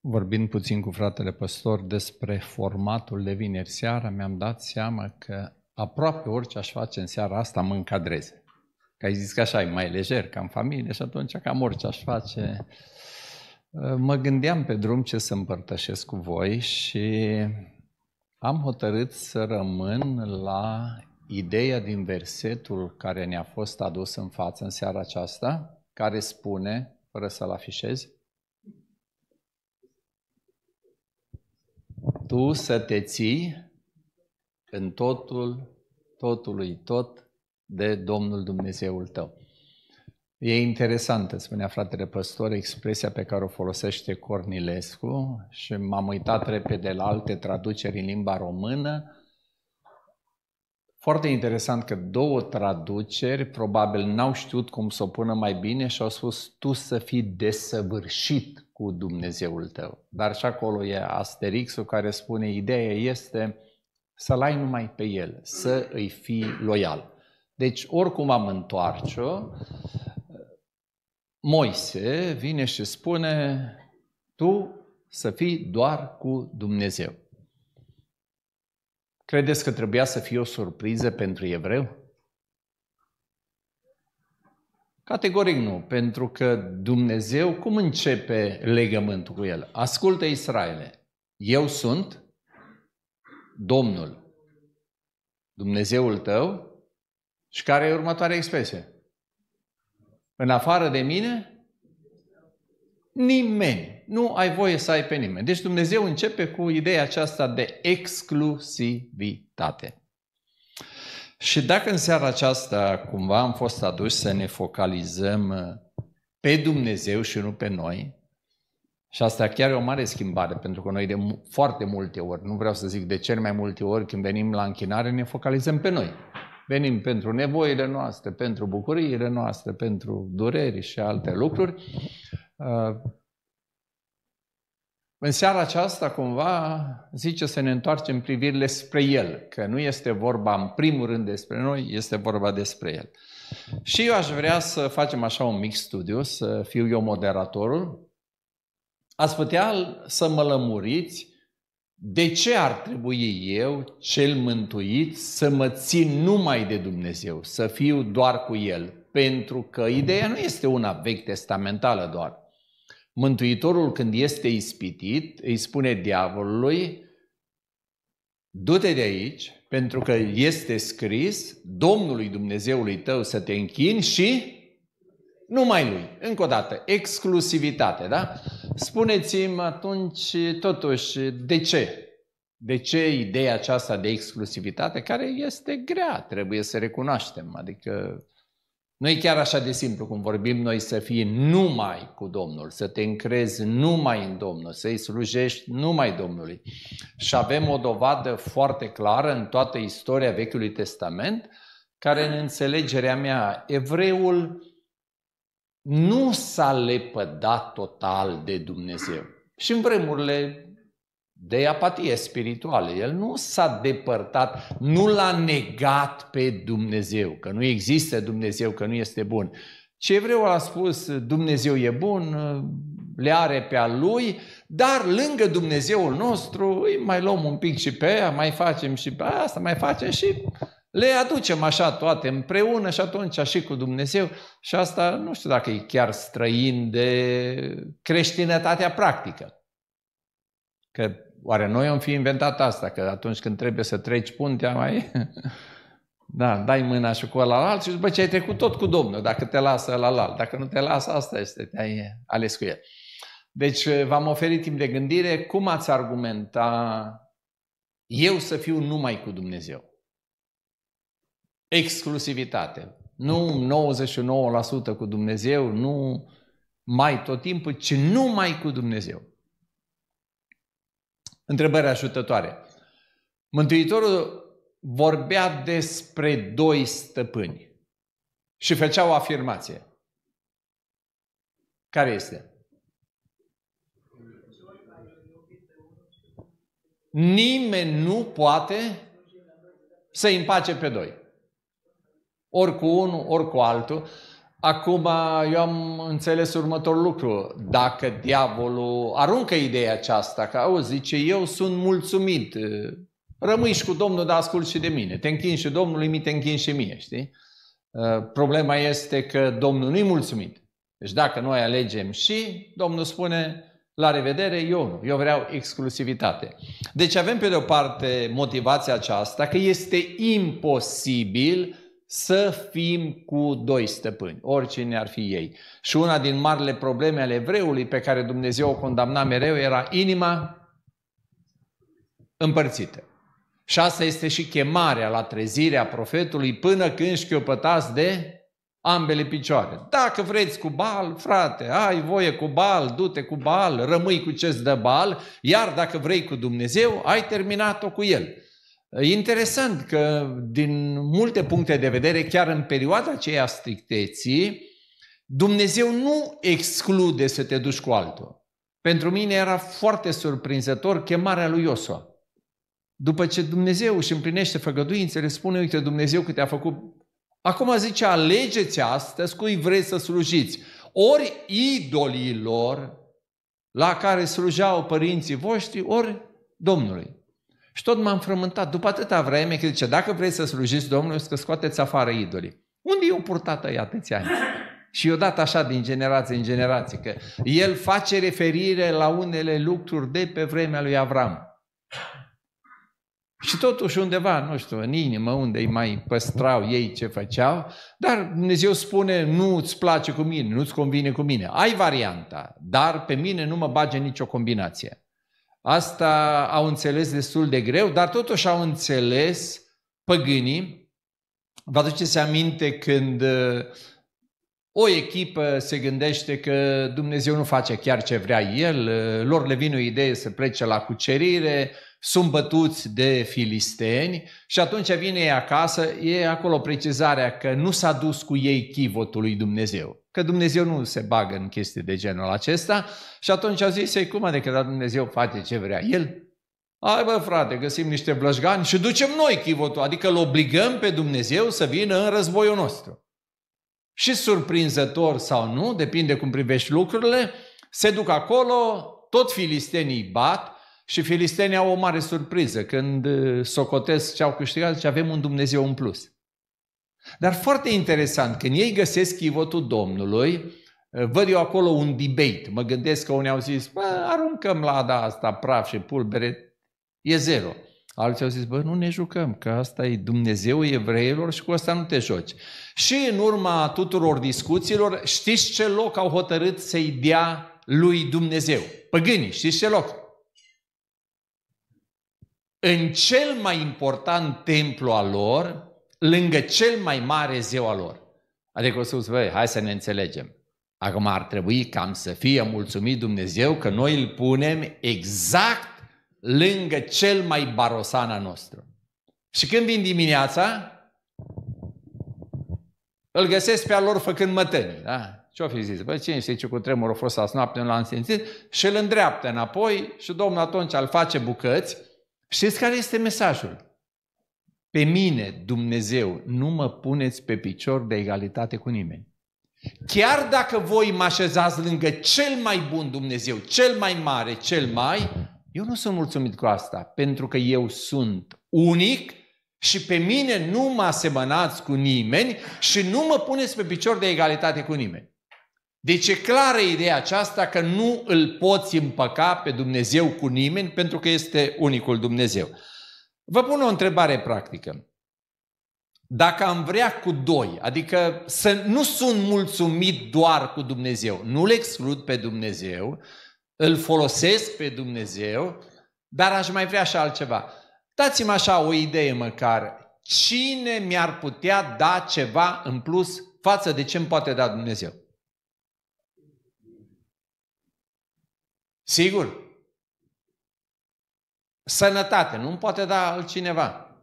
vorbind puțin cu fratele păstor despre formatul de vineri seara, mi-am dat seama că aproape orice aș face în seara asta mă încadreze. Că ai zis că așa e mai lejer, ca în familie și atunci cam orice aș face. Uh, mă gândeam pe drum ce să împărtășesc cu voi și am hotărât să rămân la ideea din versetul care ne-a fost adus în față în seara aceasta, care spune, fără să-l afișez, tu să te ții în totul, totului tot de Domnul Dumnezeul tău. E interesantă, spunea fratele păstor, expresia pe care o folosește Cornilescu și m-am uitat repede la alte traduceri în limba română. Foarte interesant că două traduceri probabil n-au știut cum să o pună mai bine și au spus tu să fii desăvârșit cu Dumnezeul tău. Dar și acolo e asterixul care spune ideea este să-L ai numai pe El, să îi fii loial. Deci oricum am întoarce-o, Moise vine și spune tu să fii doar cu Dumnezeu. Credeți că trebuia să fie o surpriză pentru evreu? Categoric nu, pentru că Dumnezeu cum începe legământul cu el? Ascultă Israele, eu sunt Domnul, Dumnezeul tău și care e următoarea expresie? În afară de mine, nimeni. Nu ai voie să ai pe nimeni. Deci Dumnezeu începe cu ideea aceasta de exclusivitate. Și dacă în seara aceasta cumva am fost aduși să ne focalizăm uh, pe Dumnezeu și nu pe noi, și asta chiar e o mare schimbare, pentru că noi de foarte multe ori, nu vreau să zic de cel mai multe ori când venim la închinare, ne focalizăm pe noi. Venim pentru nevoile noastre, pentru bucuriile noastre, pentru dureri și alte lucruri. Uh, în seara aceasta, cumva, zice să ne întoarcem privirile spre El, că nu este vorba în primul rând despre noi, este vorba despre El. Și eu aș vrea să facem așa un mic studiu, să fiu eu moderatorul. Ați putea să mă lămuriți de ce ar trebui eu, cel mântuit, să mă țin numai de Dumnezeu, să fiu doar cu El? Pentru că ideea nu este una vechi testamentală doar. Mântuitorul când este ispitit, îi spune diavolului, du-te de aici, pentru că este scris Domnului Dumnezeului tău să te închini și numai lui. Încă o dată, exclusivitate, da? Spuneți-mi atunci, totuși, de ce? De ce ideea aceasta de exclusivitate, care este grea, trebuie să recunoaștem, adică nu e chiar așa de simplu cum vorbim noi să fii numai cu Domnul, să te încrezi numai în Domnul, să-i slujești numai Domnului. Și avem o dovadă foarte clară în toată istoria Vechiului Testament, care în înțelegerea mea, evreul nu s-a lepădat total de Dumnezeu. Și în vremurile de apatie spirituală. El nu s-a depărtat, nu l-a negat pe Dumnezeu, că nu există Dumnezeu, că nu este bun. Ce vreau a spus, Dumnezeu e bun, le are pe a lui, dar lângă Dumnezeul nostru îi mai luăm un pic și pe aia, mai facem și pe asta, mai facem și le aducem așa toate împreună și atunci și cu Dumnezeu și asta nu știu dacă e chiar străin de creștinătatea practică. Că oare noi am fi inventat asta? Că atunci când trebuie să treci puntea mai... Da, dai mâna și cu ăla și după ce ai trecut tot cu Domnul, dacă te lasă la Dacă nu te lasă, asta este, te-ai ales cu el. Deci eh, v-am oferit timp de gândire cum ați argumenta eu să fiu numai cu Dumnezeu. Exclusivitate. Nu 99% cu Dumnezeu, nu mai tot timpul, ci numai cu Dumnezeu. Întrebări ajutătoare. Mântuitorul vorbea despre doi stăpâni și făcea o afirmație. Care este? Nimeni nu poate să împace pe doi. Ori cu unul, ori cu altul. Acum eu am înțeles următorul lucru. Dacă diavolul aruncă ideea aceasta, că o zice, eu sunt mulțumit, rămâi și cu Domnul, dar ascult și de mine. Te închin și Domnului, mi te închin și mie, știi? Problema este că Domnul nu-i mulțumit. Deci dacă noi alegem și, Domnul spune, la revedere, eu nu, eu vreau exclusivitate. Deci avem pe de o parte motivația aceasta că este imposibil să fim cu doi stăpâni, oricine ar fi ei. Și una din marile probleme ale evreului pe care Dumnezeu o condamna mereu era inima împărțită. Și asta este și chemarea la trezirea profetului până când șchiopătați de ambele picioare. Dacă vreți cu bal, frate, ai voie cu bal, du-te cu bal, rămâi cu ce-ți dă bal, iar dacă vrei cu Dumnezeu, ai terminat-o cu el. E interesant că din multe puncte de vedere, chiar în perioada aceea stricteții, Dumnezeu nu exclude să te duci cu altul. Pentru mine era foarte surprinzător chemarea lui Iosua. După ce Dumnezeu își împlinește făgăduințele, spune, uite, Dumnezeu cât te-a făcut. Acum zice, alegeți astăzi cui vreți să slujiți. Ori idolilor la care slujeau părinții voștri, ori Domnului. Și tot m-am frământat. După atâta vreme, că zice, dacă vrei să slujiți Domnului, să scoateți afară idolii. Unde e o purtată ei atâția ani? Și odată așa din generație în generație, că el face referire la unele lucruri de pe vremea lui Avram. Și totuși undeva, nu știu, în inimă, unde îi mai păstrau ei ce făceau, dar Dumnezeu spune, nu îți place cu mine, nu îți convine cu mine. Ai varianta, dar pe mine nu mă bage nicio combinație. Asta au înțeles destul de greu, dar totuși au înțeles păgânii. Vă aduceți aminte când uh, o echipă se gândește că Dumnezeu nu face chiar ce vrea El, uh, lor le vine o idee să plece la cucerire, sunt bătuți de filisteni și atunci vine ei acasă, e acolo precizarea că nu s-a dus cu ei chivotul lui Dumnezeu. Că Dumnezeu nu se bagă în chestii de genul acesta și atunci a zis ei, cum adică dar Dumnezeu face ce vrea El? Hai bă frate, găsim niște blășgani și ducem noi chivotul, adică îl obligăm pe Dumnezeu să vină în războiul nostru. Și surprinzător sau nu, depinde cum privești lucrurile, se duc acolo, tot filistenii bat și filistenii au o mare surpriză când uh, socotesc ce au câștigat și avem un Dumnezeu în plus. Dar foarte interesant, când ei găsesc chivotul Domnului, eh, văd eu acolo un debate. Mă gândesc că unii au zis, bă, aruncăm lada asta, praf și pulbere, e zero. Alții au zis, bă, nu ne jucăm, că asta e Dumnezeu evreilor și cu asta nu te joci. Și în urma tuturor discuțiilor, știți ce loc au hotărât să-i dea lui Dumnezeu? Păgânii, știți ce loc? În cel mai important templu al lor, lângă cel mai mare zeu al lor. Adică o să spus, băi, hai să ne înțelegem. Acum ar trebui cam să fie mulțumit Dumnezeu că noi îl punem exact lângă cel mai barosana nostru. Și când vin dimineața, îl găsesc pe al lor făcând mătăni. Da? Ce-o fi zis? Bă, cine știe ce cu tremurul a fost azi noapte, nu l-am simțit. Și îl îndreaptă înapoi și Domnul atunci îl face bucăți. Știți care este mesajul? Pe mine, Dumnezeu, nu mă puneți pe picior de egalitate cu nimeni. Chiar dacă voi mă așezați lângă cel mai bun Dumnezeu, cel mai mare, cel mai, eu nu sunt mulțumit cu asta, pentru că eu sunt unic și pe mine nu mă asemănați cu nimeni și nu mă puneți pe picior de egalitate cu nimeni. Deci e clară ideea aceasta că nu îl poți împăca pe Dumnezeu cu nimeni pentru că este unicul Dumnezeu. Vă pun o întrebare practică. Dacă am vrea cu doi, adică să nu sunt mulțumit doar cu Dumnezeu, nu-L exclud pe Dumnezeu, îl folosesc pe Dumnezeu, dar aș mai vrea și altceva. Dați-mi așa o idee măcar. Cine mi-ar putea da ceva în plus față de ce îmi poate da Dumnezeu? Sigur, Sănătate, nu poate da altcineva.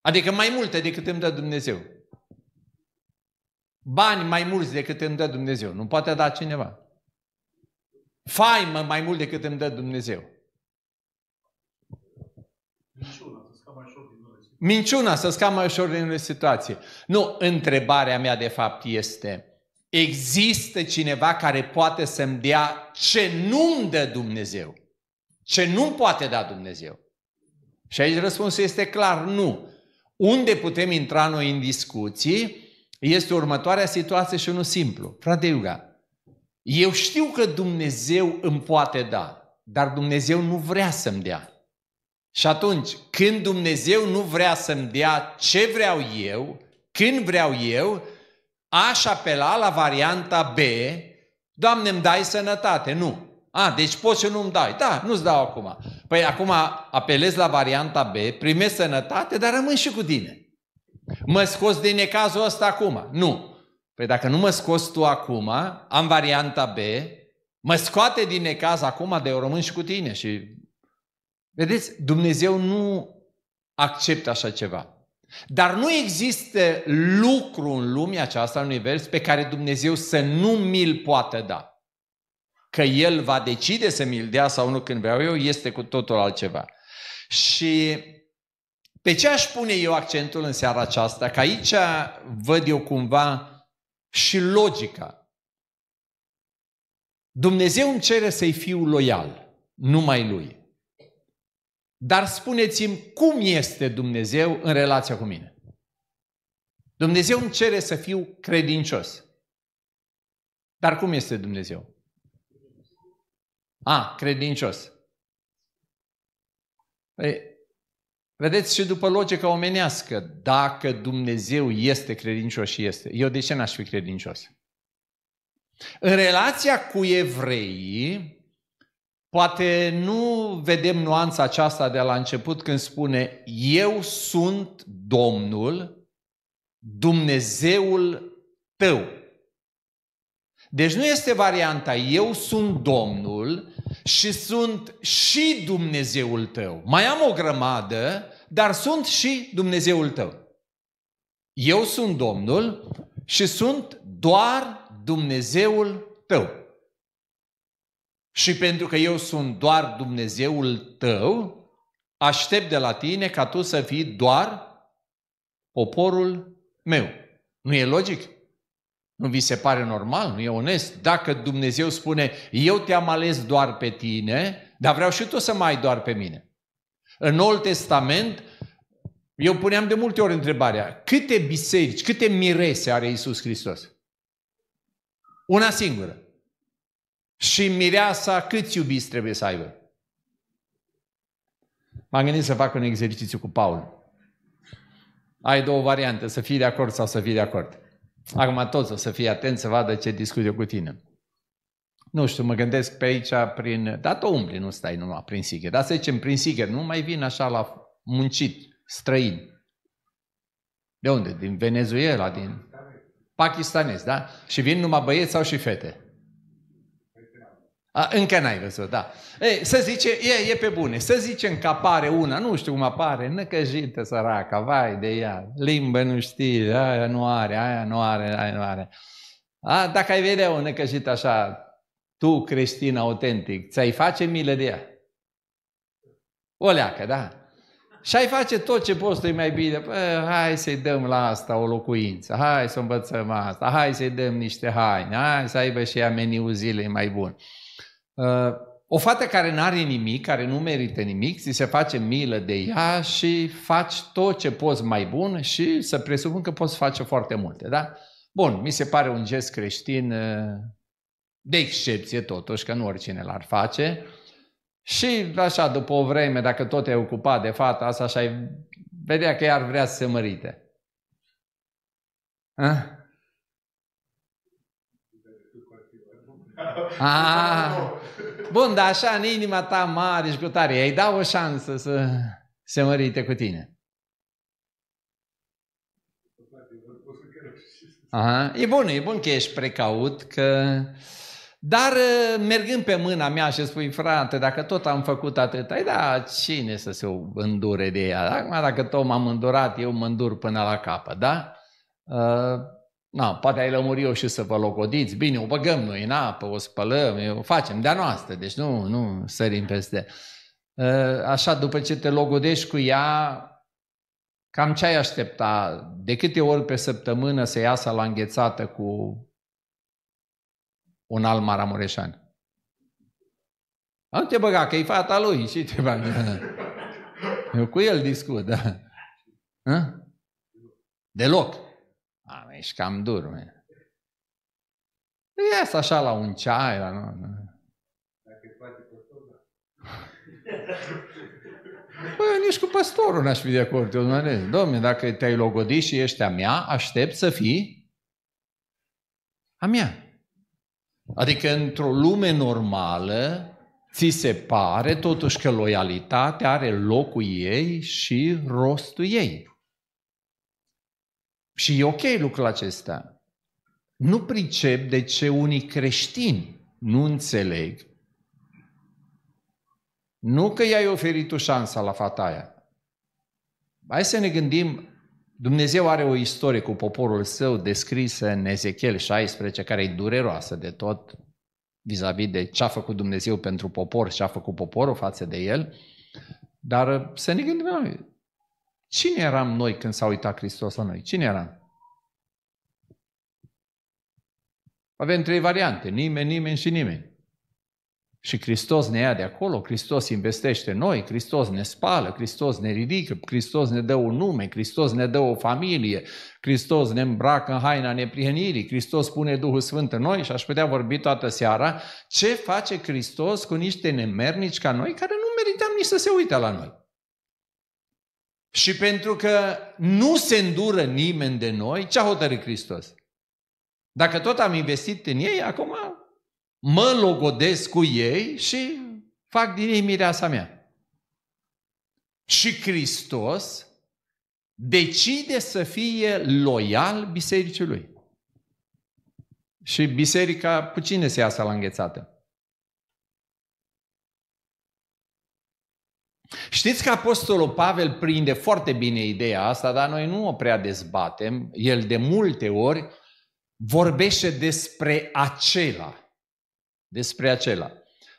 Adică mai multe decât îmi dă Dumnezeu. Bani mai mulți decât îmi dă Dumnezeu. Nu poate da cineva. Faimă mai mult decât îmi dă Dumnezeu. Minciuna să scamă ușor din situație. Nu, întrebarea mea de fapt este, există cineva care poate să-mi dea ce nu-mi dă Dumnezeu? Ce nu poate da Dumnezeu. Și aici răspunsul este clar, nu. Unde putem intra noi în discuții este următoarea situație și unul simplu. Frate Iuga, eu știu că Dumnezeu îmi poate da, dar Dumnezeu nu vrea să-mi dea. Și atunci, când Dumnezeu nu vrea să-mi dea ce vreau eu, când vreau eu, aș apela la varianta B, Doamne, îmi dai sănătate. Nu. A, deci poți și nu-mi dai. Da, nu-ți dau acum. Păi acum apelez la varianta B, primești sănătate, dar rămân și cu tine. Mă scos din necazul ăsta acum. Nu. Păi dacă nu mă scos tu acum, am varianta B, mă scoate din necaz acum, de eu rămân și cu tine. Și... Vedeți, Dumnezeu nu acceptă așa ceva. Dar nu există lucru în lumea aceasta, în univers, pe care Dumnezeu să nu mi-l poată da că El va decide să mi-l dea sau nu când vreau eu, este cu totul altceva. Și pe ce aș pune eu accentul în seara aceasta? Că aici văd eu cumva și logica. Dumnezeu îmi cere să-i fiu loial, numai Lui. Dar spuneți-mi cum este Dumnezeu în relația cu mine. Dumnezeu îmi cere să fiu credincios. Dar cum este Dumnezeu? A, credincios. Păi, vedeți și după logica omenească, dacă Dumnezeu este credincios și este, eu de ce n-aș fi credincios? În relația cu evreii, poate nu vedem nuanța aceasta de la început când spune eu sunt Domnul, Dumnezeul tău. Deci nu este varianta eu sunt Domnul și sunt și Dumnezeul tău. Mai am o grămadă, dar sunt și Dumnezeul tău. Eu sunt Domnul și sunt doar Dumnezeul tău. Și pentru că eu sunt doar Dumnezeul tău, aștept de la tine ca tu să fii doar poporul meu. Nu e logic? Nu vi se pare normal? Nu e onest? Dacă Dumnezeu spune, eu te-am ales doar pe tine, dar vreau și tu să mai ai doar pe mine. În Noul Testament, eu puneam de multe ori întrebarea, câte biserici, câte mirese are Isus Hristos? Una singură. Și mireasa câți iubiți trebuie să aibă? M-am gândit să fac un exercițiu cu Paul. Ai două variante, să fii de acord sau să fii de acord. Acum toți o să fie atenți să vadă ce discut eu cu tine. Nu știu, mă gândesc pe aici prin... Dar tu umbli, nu stai numai prin Sighet. Dar să zicem prin Sighet, nu mai vin așa la muncit, străin. De unde? Din Venezuela, din pakistanez, da? Și vin numai băieți sau și fete. A, încă n-ai văzut, da. Ei, să zice, e, e pe bune, să zicem că apare una, nu știu cum apare, năcăjită săraca, vai de ea, limbă nu știi, aia nu are, aia nu are, aia nu are. A, dacă ai vedea o năcăjită așa, tu creștin autentic, ți-ai face milă de ea. O leacă, da? Și ai face tot ce poți tu mai bine. Pă, hai să-i dăm la asta o locuință, hai să învățăm asta, hai să-i dăm niște haine, hai să aibă și ea meniul zilei mai bun. Uh, o fată care nu are nimic, care nu merită nimic, ți se face milă de ea și faci tot ce poți mai bun și să presupun că poți face foarte multe, da? Bun, mi se pare un gest creștin uh, de excepție totuși, că nu oricine l-ar face. Și așa, după o vreme, dacă tot e ocupat de fata asta așa, vedea că ea ar vrea să se mărite. A? A, ah. Bun, dar așa în inima ta mare și tare, ei dau o șansă să se mărite cu tine. Aha. E bun, e bun că ești precaut, că... Dar ă, mergând pe mâna mea și spui, frate, dacă tot am făcut atât, ai da, cine să se îndure de ea? Acum, dacă tot m-am îndurat, eu mă îndur până la capă, da? Uh, Na, poate ai lămuri eu și să vă locodiți. Bine, o băgăm noi în apă, o spălăm, o facem de-a noastră, deci nu, nu sărim peste. Ă, așa, după ce te logodești cu ea, cam ce ai aștepta? De câte ori pe săptămână să iasă la înghețată cu un alt maramureșan? Nu te băga, că e fata lui și te băga. Eu cu el discut, da. Hă? Deloc. Mamă, ești cam dur, man. Ies așa la un ceai, la... Dacă face păstorul, da. Păi, nici cu păstorul n-aș fi de acord. Eu Dumnezeu, domne, dacă te-ai logodit și ești a mea, aștept să fii a mea. Adică, într-o lume normală, ți se pare totuși că loialitatea are locul ei și rostul ei. Și e ok lucrul acesta. Nu pricep de ce unii creștini nu înțeleg nu că i-ai oferit o șansă la fata aia. Hai să ne gândim, Dumnezeu are o istorie cu poporul său descrisă în Ezechiel 16, care e dureroasă de tot vis-a-vis de ce a făcut Dumnezeu pentru popor, ce a făcut poporul față de el. Dar să ne gândim, Cine eram noi când s-a uitat Hristos la noi? Cine eram? Avem trei variante. Nimeni, nimeni și nimeni. Și Hristos ne ia de acolo, Hristos investește noi, Hristos ne spală, Hristos ne ridică, Hristos ne dă un nume, Hristos ne dă o familie, Hristos ne îmbracă în haina neprihănirii, Hristos pune Duhul Sfânt în noi și aș putea vorbi toată seara ce face Hristos cu niște nemernici ca noi care nu merităm nici să se uite la noi. Și pentru că nu se îndură nimeni de noi, ce a hotărât Hristos? Dacă tot am investit în ei, acum mă logodesc cu ei și fac din ei mireasa mea. Și Hristos decide să fie loial bisericii lui. Și biserica, cu cine se iasă la înghețată? Știți că Apostolul Pavel prinde foarte bine ideea asta, dar noi nu o prea dezbatem. El de multe ori vorbește despre acela. Despre acela.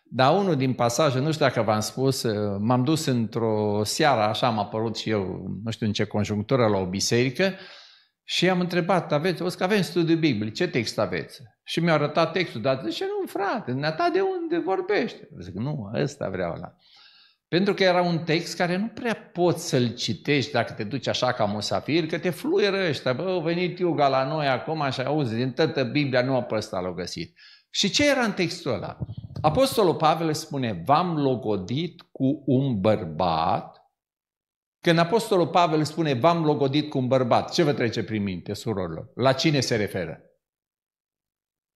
Dar unul din pasaje, nu știu dacă v-am spus, uh, m-am dus într-o seară, așa am apărut și eu, nu știu în ce conjunctură, la o biserică, și am întrebat, aveți, o să avem studiu biblic, ce text aveți? Și mi-a arătat textul, dar zice, nu, frate, ta de unde vorbește? Zic, nu, ăsta vreau la. Pentru că era un text care nu prea poți să-l citești dacă te duci așa ca musafir, că te fluieră ăștia. Bă, au venit Iuga la noi acum și auzi, din toată Biblia nu pe ăsta l-au găsit. Și ce era în textul ăla? Apostolul Pavel spune, v-am logodit cu un bărbat. Când Apostolul Pavel spune, v-am logodit cu un bărbat, ce vă trece prin minte, surorilor? La cine se referă?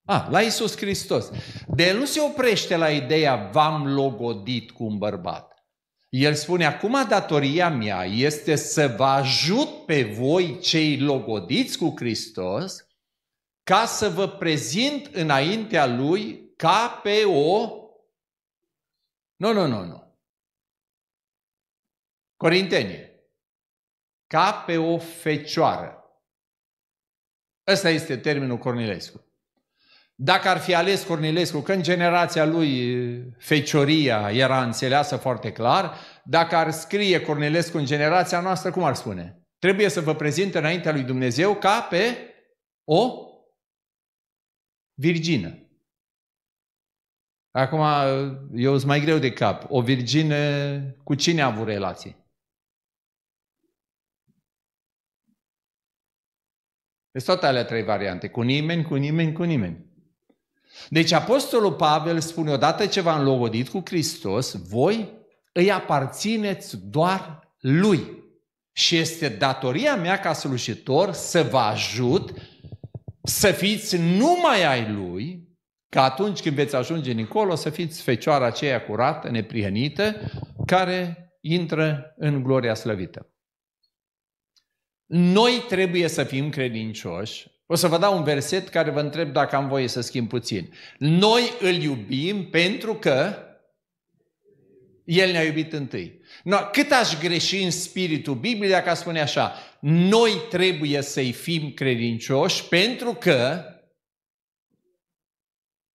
A, ah, la Isus Hristos. De el nu se oprește la ideea, v-am logodit cu un bărbat. El spune, acum datoria mea este să vă ajut pe voi cei logodiți cu Hristos ca să vă prezint înaintea Lui ca pe o... Nu, nu, nu, nu. Corintenie. Ca pe o fecioară. Ăsta este termenul Cornilescu. Dacă ar fi ales Cornilescu, când generația lui fecioria era înțeleasă foarte clar, dacă ar scrie Cornilescu în generația noastră, cum ar spune? Trebuie să vă prezinte înaintea lui Dumnezeu ca pe o virgină. Acum, eu sunt mai greu de cap. O virgină, cu cine a avut relații? Este toate alea trei variante. Cu nimeni, cu nimeni, cu nimeni. Deci Apostolul Pavel spune, odată ce v-am logodit cu Hristos, voi îi aparțineți doar Lui. Și este datoria mea ca slujitor să vă ajut să fiți numai ai Lui, că atunci când veți ajunge încolo să fiți fecioara aceea curată, neprihănită, care intră în gloria slăvită. Noi trebuie să fim credincioși o să vă dau un verset care vă întreb dacă am voie să schimb puțin. Noi îl iubim pentru că El ne-a iubit întâi. No, cât aș greși în spiritul Bibliei dacă spune așa, noi trebuie să-i fim credincioși pentru că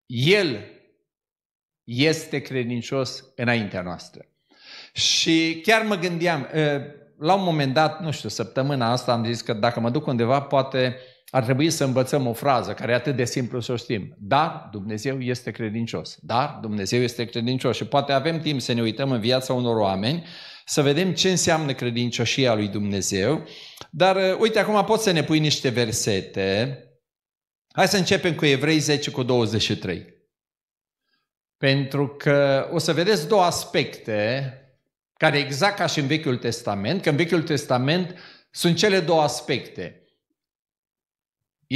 El este credincios înaintea noastră. Și chiar mă gândeam, eh, la un moment dat, nu știu, săptămâna asta am zis că dacă mă duc undeva, poate uh, ar trebui să învățăm o frază care e atât de simplu să o știm. Dar Dumnezeu este credincios. Dar Dumnezeu este credincios. Și poate avem timp să ne uităm în viața unor oameni, să vedem ce înseamnă credincioșia lui Dumnezeu. Dar uh, uite, acum pot să ne pui niște versete. Hai să începem cu Evrei 10 cu 23. Pentru că o să vedeți două aspecte care exact ca și în Vechiul Testament, că în Vechiul Testament sunt cele două aspecte –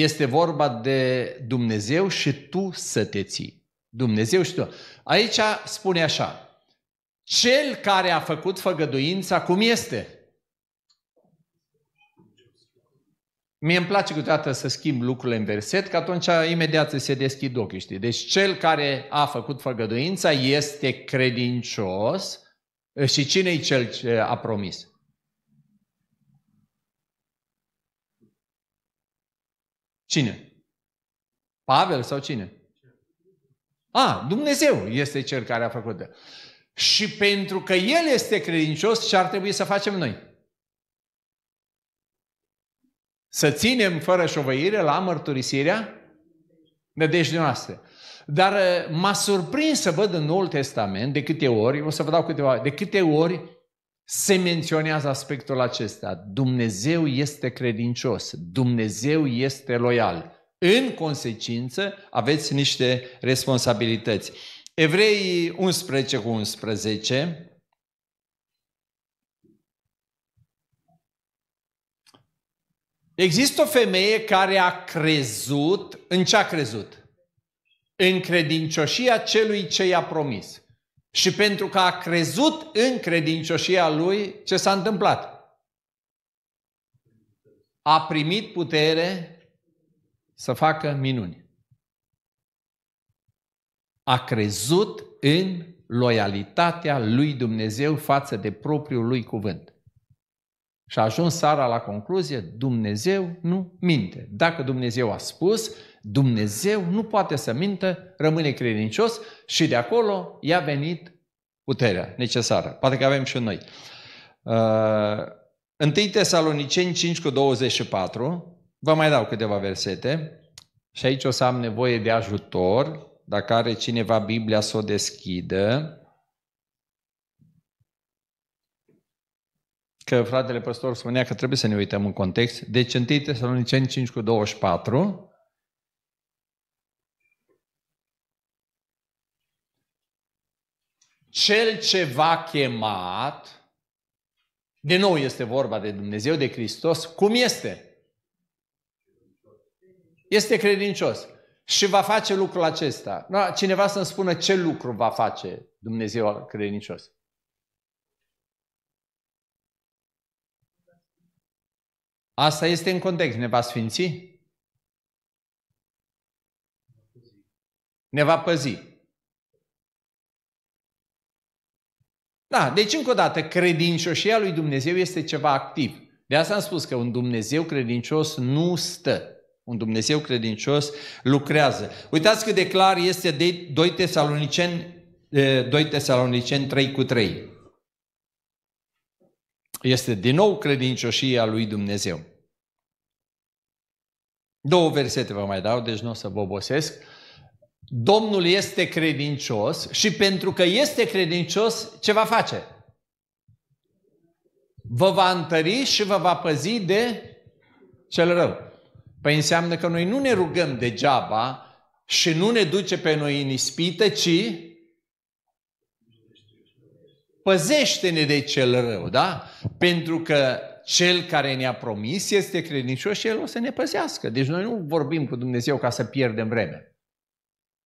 este vorba de Dumnezeu și tu să te ții. Dumnezeu și tu. Aici spune așa, cel care a făcut făgăduința, cum este? Mie îmi place câteodată să schimb lucrurile în verset, că atunci imediat se deschid ochii, știi? Deci cel care a făcut făgăduința este credincios și cine e cel ce a promis? Cine? Pavel sau cine? A, Dumnezeu este cel care a făcut de. Și pentru că El este credincios, ce ar trebui să facem noi? Să ținem fără șovăire la mărturisirea nădejdii noastre. Dar uh, m-a surprins să văd în Noul Testament de câte ori, o să vă dau câteva, de câte ori se menționează aspectul acesta. Dumnezeu este credincios, Dumnezeu este loial. În consecință, aveți niște responsabilități. Evrei 11 cu 11, Există o femeie care a crezut, în ce a crezut? În credincioșia celui ce i-a promis. Și pentru că a crezut în credincioșia lui, ce s-a întâmplat? A primit putere să facă minuni. A crezut în loialitatea lui Dumnezeu față de propriul lui cuvânt. Și a ajuns Sara la concluzie, Dumnezeu nu minte. Dacă Dumnezeu a spus, Dumnezeu nu poate să mintă, rămâne credincios și de acolo i-a venit puterea necesară. Poate că avem și noi. Uh, 1 Tesaloniceni 5 cu 24, vă mai dau câteva versete și aici o să am nevoie de ajutor, dacă are cineva Biblia să o deschidă. Că fratele păstor spunea că trebuie să ne uităm în context. Deci 1 Tesaloniceni 5 cu 24, cel ce va chemat, de nou este vorba de Dumnezeu, de Hristos, cum este? Este credincios. Și va face lucrul acesta. Da, cineva să-mi spună ce lucru va face Dumnezeu credincios. Asta este în context. Ne va sfinți? Ne va păzi. Da, deci încă o dată, credincioșia lui Dumnezeu este ceva activ. De asta am spus că un Dumnezeu credincios nu stă. Un Dumnezeu credincios lucrează. Uitați cât de clar este de 2 Tesaloniceni, 2 Tesaloniceni 3 cu 3. Este din nou credincioșia lui Dumnezeu. Două versete vă mai dau, deci nu o să vă obosesc. Domnul este credincios și pentru că este credincios, ce va face? Vă va întări și vă va păzi de cel rău. Păi înseamnă că noi nu ne rugăm degeaba și nu ne duce pe noi în ispită, ci păzește-ne de cel rău, da? Pentru că cel care ne-a promis este credincios și el o să ne păzească. Deci noi nu vorbim cu Dumnezeu ca să pierdem vreme.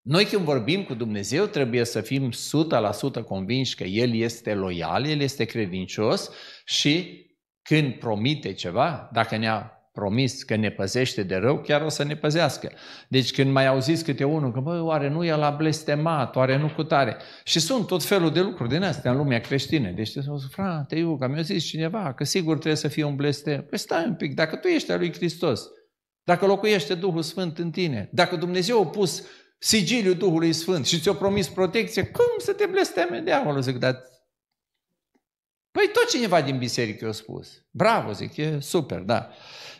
Noi când vorbim cu Dumnezeu trebuie să fim 100% convinși că El este loial, El este credincios și când promite ceva, dacă ne-a promis că ne păzește de rău, chiar o să ne păzească. Deci când mai auziți câte unul, că bă, oare nu e la blestemat, oare nu cu tare. Și sunt tot felul de lucruri din astea în lumea creștină. Deci să spus, frate, eu, că mi-a zis cineva că sigur trebuie să fie un blestem. Păi stai un pic, dacă tu ești al lui Hristos, dacă locuiește Duhul Sfânt în tine, dacă Dumnezeu a pus sigiliul Duhului Sfânt și ți-o promis protecție, cum să te blesteme acolo? Zic, dar... Păi tot cineva din biserică a spus. Bravo, zic, e super, da.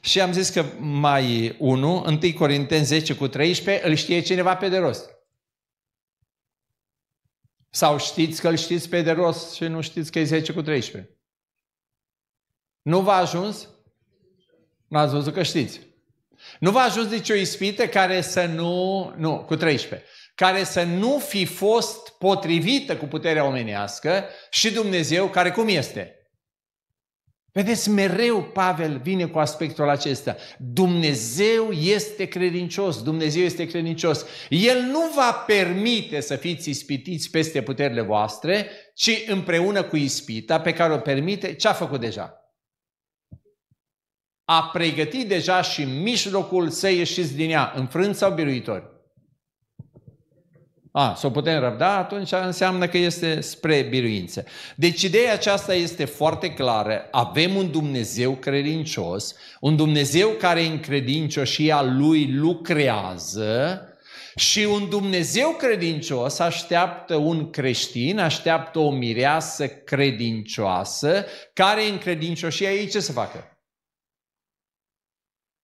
Și am zis că mai unu, 1 Corinteni 10 cu 13, îl știe cineva pe de rost. Sau știți că îl știți pe de rost și nu știți că e 10 cu 13. Nu v-a ajuns? N-ați văzut că știți. Nu v-a ajuns nicio ispită care să nu... Nu, cu 13. Care să nu fi fost potrivită cu puterea omenească și Dumnezeu, care cum este? Vedeți, mereu Pavel vine cu aspectul acesta. Dumnezeu este credincios, Dumnezeu este credincios. El nu va permite să fiți ispitiți peste puterile voastre, ci împreună cu ispita pe care o permite, ce a făcut deja? a pregătit deja și mijlocul să ieșiți din ea, înfrânți sau biruitori. A, să o putem răbda, atunci înseamnă că este spre biruință. Deci ideea aceasta este foarte clară. Avem un Dumnezeu credincios, un Dumnezeu care în credincioșia Lui lucrează și un Dumnezeu credincios așteaptă un creștin, așteaptă o mireasă credincioasă, care în credincioșia ei ce să facă?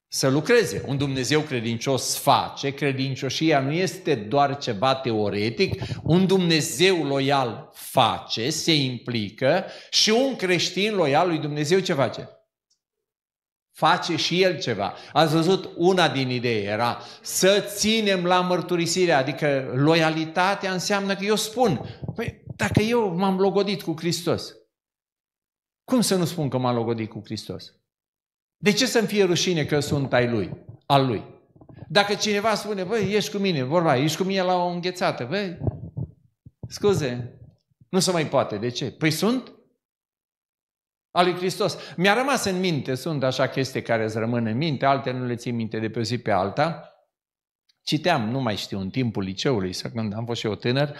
să lucreze. Un Dumnezeu credincios face, credincioșia nu este doar ceva teoretic, un Dumnezeu loial face, se implică și un creștin loial lui Dumnezeu ce face? Face și el ceva. Ați văzut, una din idei era să ținem la mărturisire, adică loialitatea înseamnă că eu spun, păi, dacă eu m-am logodit cu Hristos, cum să nu spun că m-am logodit cu Hristos? De ce să-mi fie rușine că sunt ai lui, al lui? Dacă cineva spune, băi, ești cu mine, vorba, ești cu mine la o înghețată, băi, scuze, nu se mai poate. De ce? Păi sunt al lui Hristos. Mi-a rămas în minte, sunt așa chestii care îți rămân în minte, Alte nu le țin minte de pe o zi pe alta. Citeam, nu mai știu, în timpul liceului, sau când am fost și eu tânăr,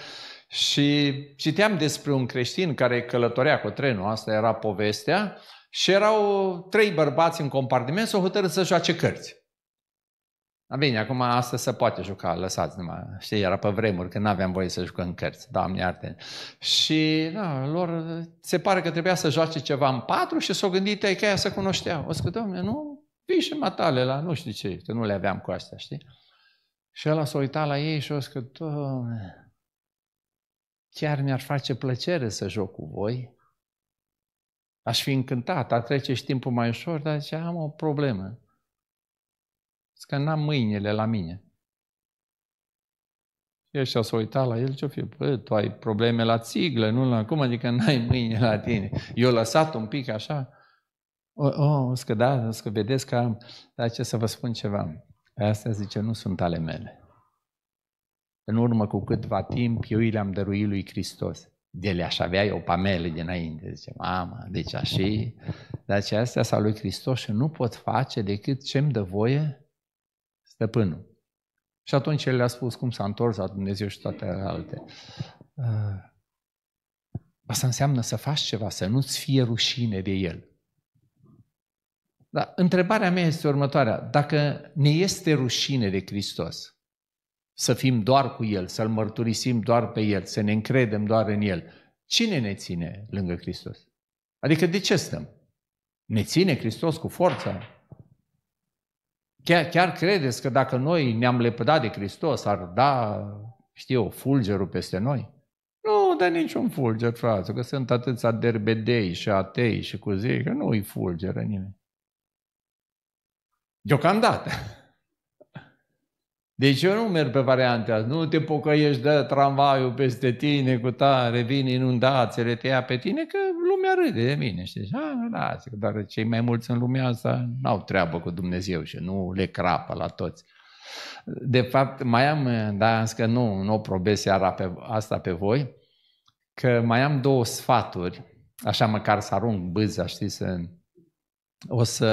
și citeam despre un creștin care călătorea cu trenul, asta era povestea, și erau trei bărbați în compartiment, s-au hotărât să joace cărți. A, bine, acum asta se poate juca, lăsați numai. Știi, era pe vremuri când n-aveam voie să jucăm cărți, doamne arte. Și da, lor se pare că trebuia să joace ceva în patru și s-au gândit că ea să cunoștea. O să doamne, nu, vii și matale la nu știu ce, că nu le aveam cu astea, știi? Și a s-a uitat la ei și o să doamne, chiar mi-ar face plăcere să joc cu voi, Aș fi încântat, ar trece și timpul mai ușor, dar zice, am o problemă. că n-am mâinile la mine. Și ăștia s-au uitat la el ce o fi, bă, tu ai probleme la țiglă, nu la cum, adică n-ai mâine la tine. Eu lăsat un pic așa. O, o zic că da, că vedeți că am, dar ce să vă spun ceva. Astea, zice, nu sunt ale mele. În urmă cu câtva timp, eu i le-am dăruit lui Hristos de le-aș avea eu pamele dinainte. Zice, mama, deci așa, deci astea sau lui Hristos și nu pot face decât ce-mi dă voie stăpânul. Și atunci el le-a spus cum s-a întors la Dumnezeu și toate alte. Uh, asta înseamnă să faci ceva, să nu-ți fie rușine de el. Dar întrebarea mea este următoarea. Dacă ne este rușine de Hristos, să fim doar cu El, să-L mărturisim doar pe El, să ne încredem doar în El. Cine ne ține lângă Hristos? Adică de ce stăm? Ne ține Hristos cu forța? Chiar, chiar credeți că dacă noi ne-am lepădat de Hristos, ar da, știu eu, fulgerul peste noi? Nu dar niciun fulger, frate, că sunt atâția derbedei și atei și cu zi, că nu i fulgeră nimeni. Deocamdată. Deci eu nu merg pe varianta nu te pocăiești, dă tramvaiul peste tine cu tare, vin inundațiile, te ia pe tine, că lumea râde de mine, știi? A, lasă, dar cei mai mulți în lumea asta n-au treabă cu Dumnezeu și nu le crapă la toți. De fapt, mai am, dar am zis că nu, nu o probez seara pe, asta pe voi, că mai am două sfaturi, așa măcar să arunc bâza, știi, să o să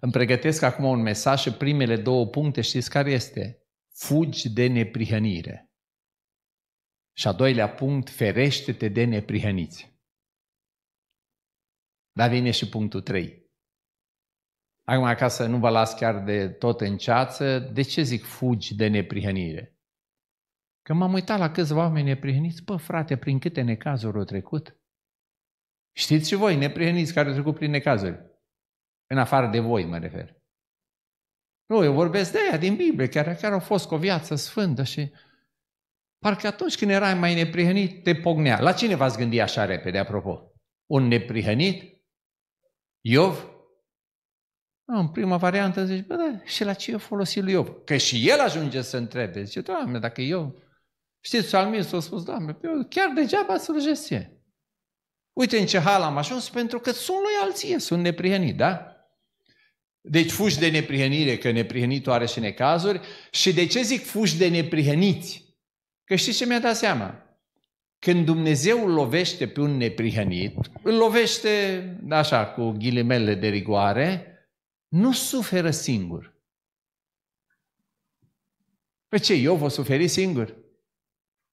îmi pregătesc acum un mesaj și primele două puncte știți care este? fugi de neprihănire. Și a doilea punct, ferește-te de neprihăniți. Dar vine și punctul 3. Acum, ca să nu vă las chiar de tot în ceață, de ce zic fugi de neprihănire? Că m-am uitat la câțiva oameni neprihăniți, bă, frate, prin câte necazuri au trecut? Știți și voi, neprihăniți care au trecut prin necazuri. În afară de voi, mă refer. Nu, eu vorbesc de aia din Biblie, care chiar au fost cu o viață sfântă și parcă atunci când erai mai neprihănit, te pognea. La cine v-ați gândit așa repede, apropo? Un neprihănit? Iov? Nu, în prima variantă zici, bă, da, și la ce eu folosit lui Iov? Că și el ajunge să întrebe. Zice, Doamne, dacă eu... Știți, psalmistul a spus, Doamne, eu chiar degeaba slujesc Uite în ce hal am ajuns pentru că sunt lui alții, sunt neprihănit, da? Deci fugi de neprihănire, că neprihănitul are și necazuri. Și de ce zic fugi de neprihăniți? Că știți ce mi-a dat seama? Când Dumnezeu lovește pe un neprihănit, îl lovește așa, cu ghilimele de rigoare, nu suferă singur. Pe păi ce, eu vă suferi singur?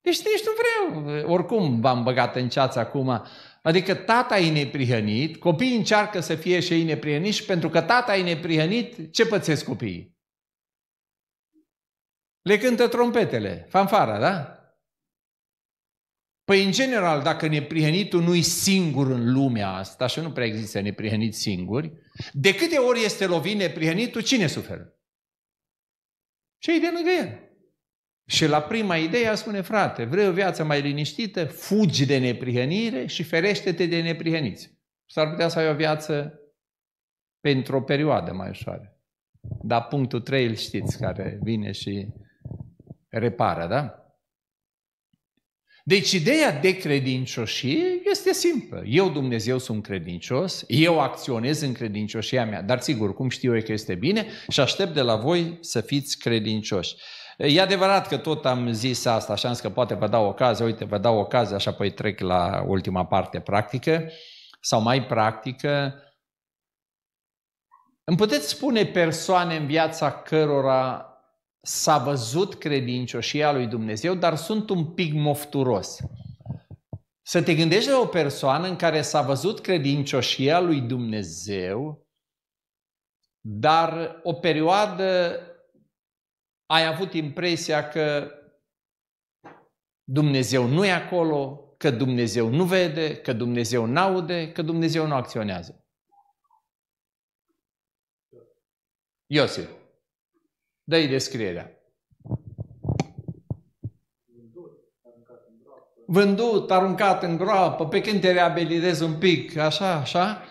Deci nici nu vreau. Oricum v-am băgat în ceață acum Adică tata e neprihănit, copiii încearcă să fie și ei neprihăniți și pentru că tata e neprihănit, ce pățesc copiii? Le cântă trompetele, fanfara, da? Păi, în general, dacă neprihănitul nu-i singur în lumea asta, și nu prea există neprihănit singuri, de câte ori este lovit neprihănitul, cine suferă? Cei de lângă el. Și la prima idee spune, frate, vrei o viață mai liniștită, fugi de neprihănire și ferește-te de neprihăniți. S-ar putea să ai o viață pentru o perioadă mai ușoară. Dar punctul 3 îl știți, care vine și repară, da? Deci ideea de credincioșie este simplă. Eu, Dumnezeu, sunt credincios, eu acționez în credincioșia mea, dar sigur, cum știu eu că este bine și aștept de la voi să fiți credincioși. E adevărat că tot am zis asta așa că poate vă dau ocazia, uite, vă dau ocazia așa apoi trec la ultima parte practică sau mai practică. Îmi puteți spune persoane în viața cărora s-a văzut credincioșia lui Dumnezeu, dar sunt un pic mofturos. Să te gândești la o persoană în care s-a văzut credincioșia lui Dumnezeu, dar o perioadă ai avut impresia că Dumnezeu nu e acolo, că Dumnezeu nu vede, că Dumnezeu nu aude, că Dumnezeu nu acționează. Iosif, dă-i descrierea. Vândut, aruncat în groapă, pe când te reabilitezi un pic, așa, așa,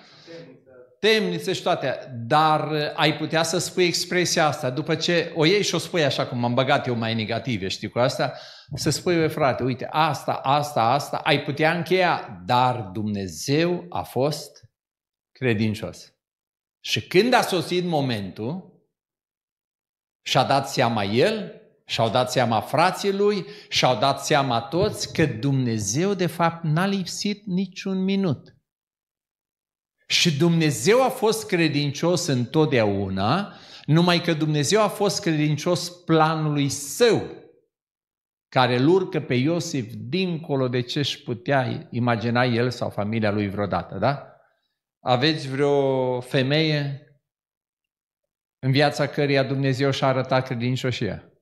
și toate, dar uh, ai putea să spui expresia asta, după ce o iei și o spui așa cum am băgat eu mai negative, știi, cu asta, să spui, băi frate, uite, asta, asta, asta, ai putea încheia, dar Dumnezeu a fost credincios. Și când a sosit momentul, și-a dat seama el, și-au dat seama frații lui, și-au dat seama toți că Dumnezeu de fapt n-a lipsit niciun minut și Dumnezeu a fost credincios întotdeauna, numai că Dumnezeu a fost credincios planului său, care îl urcă pe Iosif dincolo de ce își putea imagina el sau familia lui vreodată, da? Aveți vreo femeie în viața căreia Dumnezeu și-a arătat credincioșia?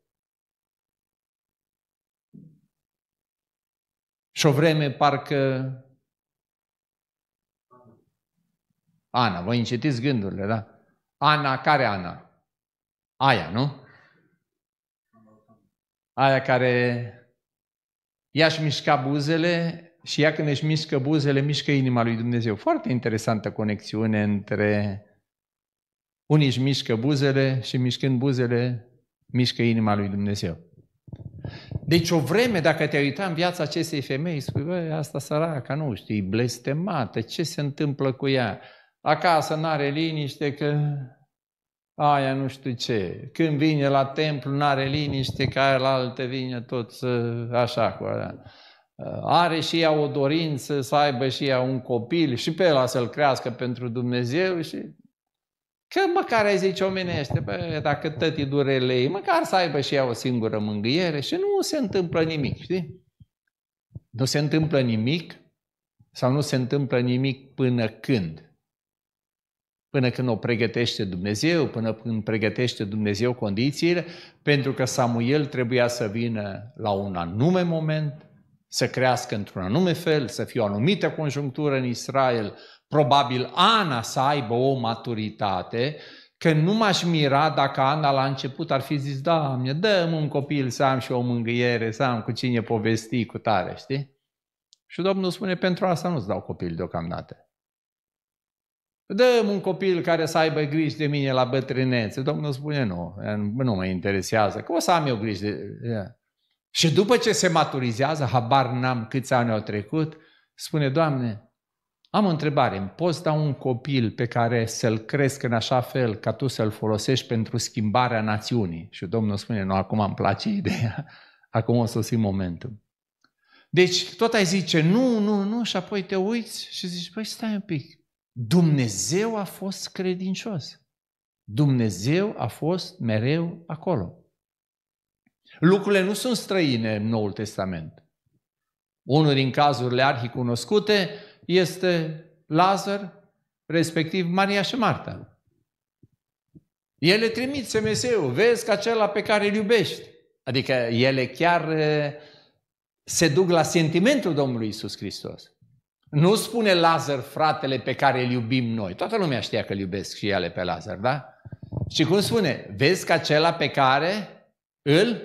Și o vreme parcă Ana, vă încetiți gândurile, da? Ana, care Ana? Aia, nu? Aia care ia și mișca buzele și ea când își mișcă buzele, mișcă inima lui Dumnezeu. Foarte interesantă conexiune între unii își mișcă buzele și mișcând buzele, mișcă inima lui Dumnezeu. Deci o vreme, dacă te uita în viața acestei femei, spui, băi, asta săraca, nu știi, blestemată, ce se întâmplă cu ea? Acasă n-are liniște că aia nu știu ce. Când vine la templu n-are liniște că aia la altă vine tot așa cu aia. Are și ea o dorință să aibă și ea un copil și pe ăla să-l crească pentru Dumnezeu și Că măcar ai zice omenește, bă, dacă tăti durele, ei, măcar să aibă și ea o singură mângâiere și nu se întâmplă nimic, știi? Nu se întâmplă nimic sau nu se întâmplă nimic până când? până când o pregătește Dumnezeu, până când pregătește Dumnezeu condițiile, pentru că Samuel trebuia să vină la un anume moment, să crească într-un anume fel, să fie o anumită conjunctură în Israel, probabil Ana să aibă o maturitate, că nu m-aș mira dacă Ana la început ar fi zis, Dă-mi, dă un copil să am și o mângâiere, să am cu cine povesti, cu tare, știi? Și Domnul spune, pentru asta nu-ți dau copil deocamdată. Dăm un copil care să aibă griji de mine la bătrânețe. Domnul spune nu, nu mă interesează, că o să am eu griji de... Și după ce se maturizează, habar n-am câți ani au trecut, spune, Doamne, am o întrebare, îmi poți da un copil pe care să-l cresc în așa fel ca tu să-l folosești pentru schimbarea națiunii? Și Domnul spune, nu, acum îmi place ideea, acum o să simt momentul. Deci tot ai zice, nu, nu, nu, și apoi te uiți și zici, păi stai un pic, Dumnezeu a fost credincios. Dumnezeu a fost mereu acolo. Lucrurile nu sunt străine în Noul Testament. Unul din cazurile arhicunoscute este Lazar, respectiv Maria și Marta. Ele trimit SMS-ul, vezi că acela pe care îl iubești. Adică ele chiar eh, se duc la sentimentul Domnului Isus Hristos. Nu spune Lazar, fratele pe care îl iubim noi. Toată lumea știa că îl iubesc și ele pe Lazar, da? Și cum spune? Vezi că acela pe care îl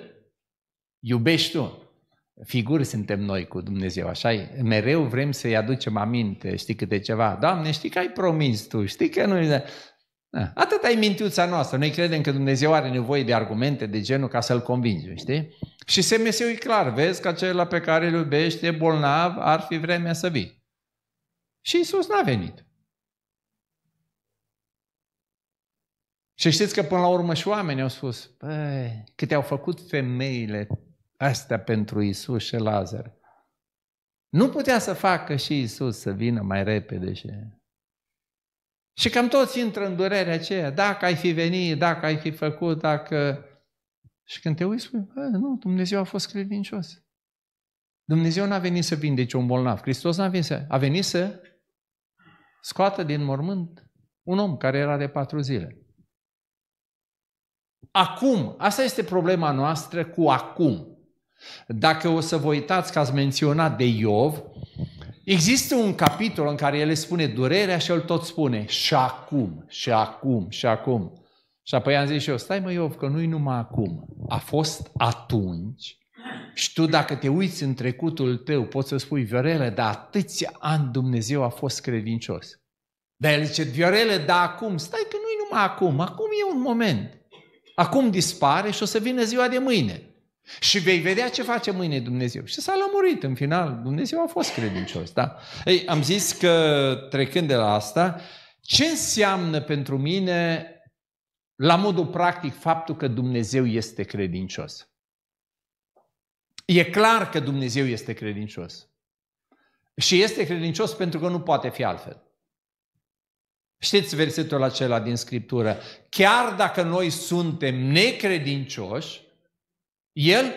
iubești tu. Figuri suntem noi cu Dumnezeu, așa -i? Mereu vrem să-i aducem aminte, știi câte ceva. Doamne, știi că ai promis tu, știi că nu... Da, Atâta e mintiuța noastră. Noi credem că Dumnezeu are nevoie de argumente de genul ca să-L convingem, știi? Și SMS-ul e clar. Vezi că acela pe care îl iubește, bolnav, ar fi vremea să vii. Și Isus n-a venit. Și știți că până la urmă și oamenii au spus, „Păi, câte au făcut femeile astea pentru Isus și Lazar. Nu putea să facă și Isus să vină mai repede și... Și cam toți intră în durerea aceea, dacă ai fi venit, dacă ai fi făcut, dacă... Și când te uiți, spui, nu, Dumnezeu a fost credincios. Dumnezeu n-a venit să vindece un bolnav. Hristos n-a venit să... A venit să scoată din mormânt un om care era de patru zile. Acum, asta este problema noastră cu acum. Dacă o să vă uitați că ați menționat de Iov, există un capitol în care el spune durerea și el tot spune și acum, și acum, și acum. Și apoi am zis și eu, stai mă Iov, că nu-i numai acum, a fost atunci și tu dacă te uiți în trecutul tău, poți să spui, Viorele, dar atâția ani Dumnezeu a fost credincios. Dar el zice, Viorele, da acum, stai că nu-i numai acum, acum e un moment. Acum dispare și o să vină ziua de mâine. Și vei vedea ce face mâine Dumnezeu. Și s-a lămurit în final. Dumnezeu a fost credincios, da? Ei, am zis că, trecând de la asta, ce înseamnă pentru mine, la modul practic, faptul că Dumnezeu este credincios? E clar că Dumnezeu este credincios. Și este credincios pentru că nu poate fi altfel. Știți versetul acela din Scriptură. Chiar dacă noi suntem necredincioși, El, El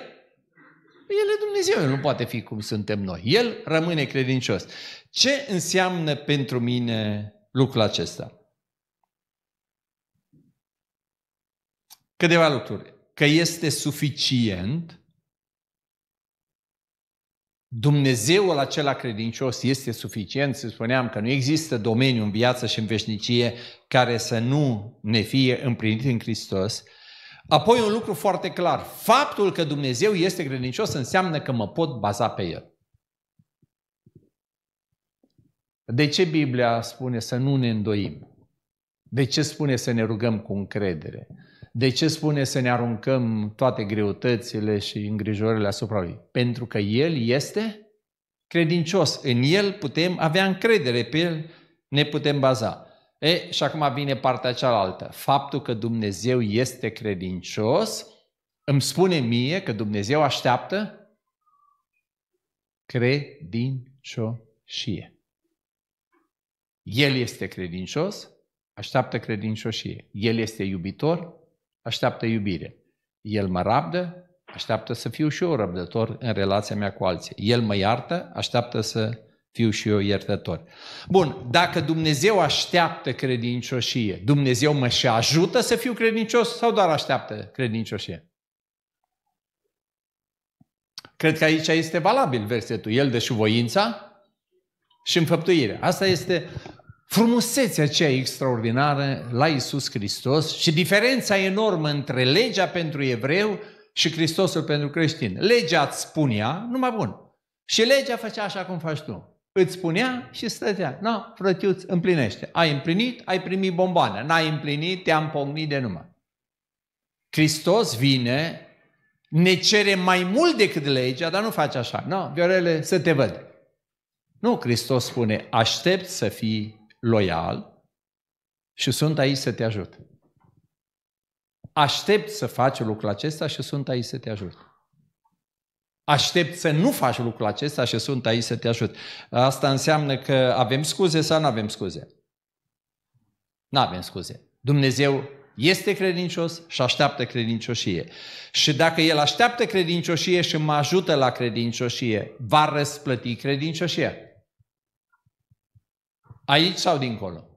e Dumnezeu, El nu poate fi cum suntem noi. El rămâne credincios. Ce înseamnă pentru mine lucrul acesta? Câteva lucruri. Că este suficient Dumnezeul acela credincios este suficient, să spuneam că nu există domeniu în viață și în veșnicie care să nu ne fie împlinit în Hristos. Apoi un lucru foarte clar, faptul că Dumnezeu este credincios înseamnă că mă pot baza pe El. De ce Biblia spune să nu ne îndoim? De ce spune să ne rugăm cu încredere? De ce spune să ne aruncăm toate greutățile și îngrijorările asupra Lui? Pentru că El este credincios. În El putem avea încredere, pe El ne putem baza. E, și acum vine partea cealaltă. Faptul că Dumnezeu este credincios îmi spune mie că Dumnezeu așteaptă credincioșie. El este credincios, așteaptă credincioșie. El este iubitor, așteaptă iubire. El mă rabdă, așteaptă să fiu și eu răbdător în relația mea cu alții. El mă iartă, așteaptă să fiu și eu iertător. Bun, dacă Dumnezeu așteaptă credincioșie, Dumnezeu mă și ajută să fiu credincios sau doar așteaptă credincioșie? Cred că aici este valabil versetul. El dă și voința și înfăptuirea. Asta este frumusețea aceea extraordinară la Isus Hristos și diferența enormă între legea pentru evreu și Hristosul pentru creștin. Legea îți spunea, numai bun, și legea făcea așa cum faci tu. Îți spunea și stătea. Nu, no, frătiuț, împlinește. Ai împlinit, ai primit bomboană. N-ai împlinit, te-am pognit de numai. Hristos vine, ne cere mai mult decât legea, dar nu face așa. Nu, no, Viorele, să te văd. Nu, Hristos spune, aștept să fii loial și sunt aici să te ajut. Aștept să faci lucrul acesta și sunt aici să te ajut. Aștept să nu faci lucrul acesta și sunt aici să te ajut. Asta înseamnă că avem scuze sau nu avem scuze? Nu avem scuze. Dumnezeu este credincios și așteaptă credincioșie. Și dacă El așteaptă credincioșie și mă ajută la credincioșie, va răsplăti credincioșia. Aici sau dincolo?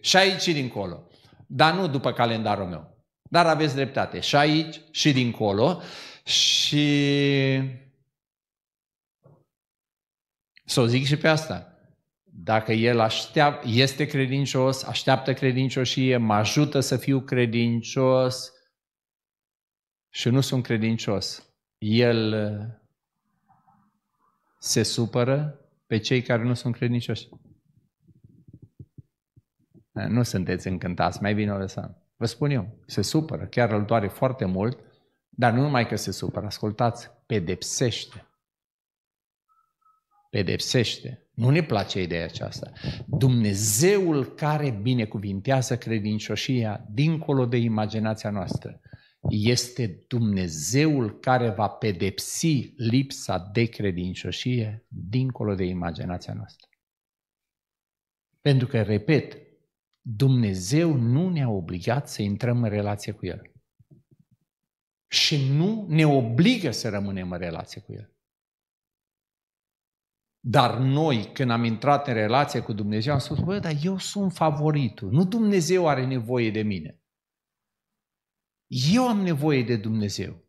Și aici și dincolo. Dar nu după calendarul meu. Dar aveți dreptate. Și aici și dincolo. Și să o zic și pe asta. Dacă el așteap, este credincios, așteaptă credincioșie, mă ajută să fiu credincios și nu sunt credincios, el se supără, pe cei care nu sunt credincioși. Eh, nu sunteți încântați, mai bine o lăsăm. Vă spun eu, se supără, chiar îl doare foarte mult, dar nu numai că se supără, ascultați, pedepsește. Pedepsește. Nu ne place ideea aceasta. Dumnezeul care binecuvintează credincioșia dincolo de imaginația noastră este Dumnezeul care va pedepsi lipsa de credincioșie dincolo de imaginația noastră. Pentru că, repet, Dumnezeu nu ne-a obligat să intrăm în relație cu El. Și nu ne obligă să rămânem în relație cu El. Dar noi, când am intrat în relație cu Dumnezeu, am spus, bă, dar eu sunt favoritul. Nu Dumnezeu are nevoie de mine. Eu am nevoie de Dumnezeu.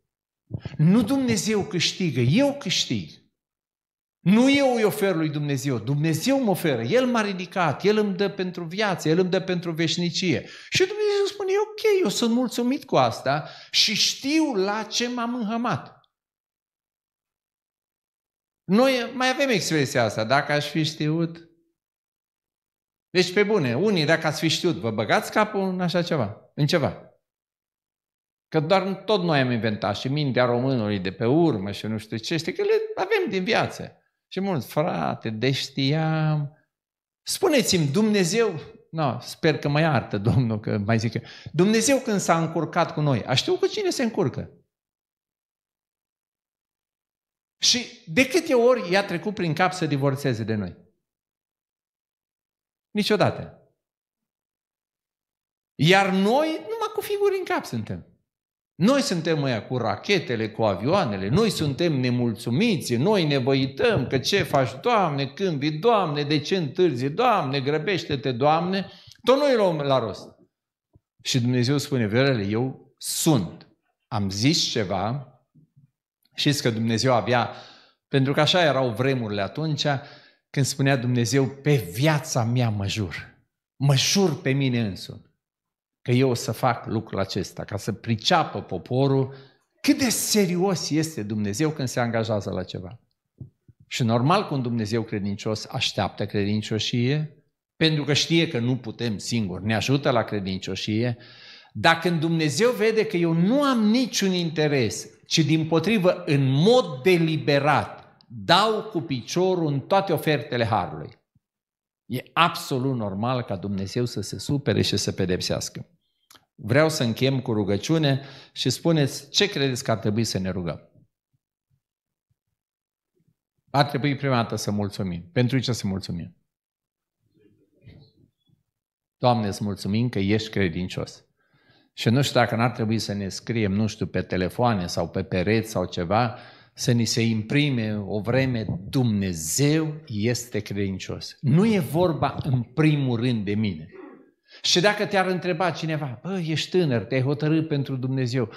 Nu Dumnezeu câștigă, eu câștig. Nu eu îi ofer lui Dumnezeu, Dumnezeu mă oferă, El m-a ridicat, El îmi dă pentru viață, El îmi dă pentru veșnicie. Și Dumnezeu spune, ok, eu sunt mulțumit cu asta și știu la ce m-am înhămat. Noi mai avem expresia asta, dacă aș fi știut. Deci pe bune, unii, dacă ați fi știut, vă băgați capul în așa ceva, în ceva. Că doar tot noi am inventat și mintea românului de pe urmă și nu știu ce, știi, că le avem din viață. Și mulți, frate, de știam. Spuneți-mi, Dumnezeu, no, sper că mă iartă Domnul că mai zic eu. Dumnezeu când s-a încurcat cu noi, a știut cu cine se încurcă. Și de câte ori i-a trecut prin cap să divorțeze de noi? Niciodată. Iar noi numai cu figuri în cap suntem. Noi suntem aia cu rachetele, cu avioanele, noi suntem nemulțumiți, noi ne băităm că ce faci, Doamne, când vii, Doamne, de ce întârzi, Doamne, grăbește-te, Doamne, tot noi luăm la rost. Și Dumnezeu spune, verele, eu sunt. Am zis ceva, știți că Dumnezeu avea, pentru că așa erau vremurile atunci, când spunea Dumnezeu, pe viața mea mă jur, mă jur pe mine însumi că eu o să fac lucrul acesta, ca să priceapă poporul cât de serios este Dumnezeu când se angajează la ceva. Și normal că un Dumnezeu credincios așteaptă credincioșie, pentru că știe că nu putem singuri, ne ajută la credincioșie, dar când Dumnezeu vede că eu nu am niciun interes, ci din potrivă, în mod deliberat, dau cu piciorul în toate ofertele Harului, E absolut normal ca Dumnezeu să se supere și să pedepsească. Vreau să închem cu rugăciune și spuneți ce credeți că ar trebui să ne rugăm. Ar trebui prima dată să mulțumim. Pentru ce să mulțumim? Doamne, îți mulțumim că ești credincios. Și nu știu dacă n-ar trebui să ne scriem, nu știu, pe telefoane sau pe pereți sau ceva, să ni se imprime o vreme Dumnezeu este credincios. Nu e vorba în primul rând de mine. Și dacă te-ar întreba cineva, bă, ești tânăr, te-ai hotărât pentru Dumnezeu,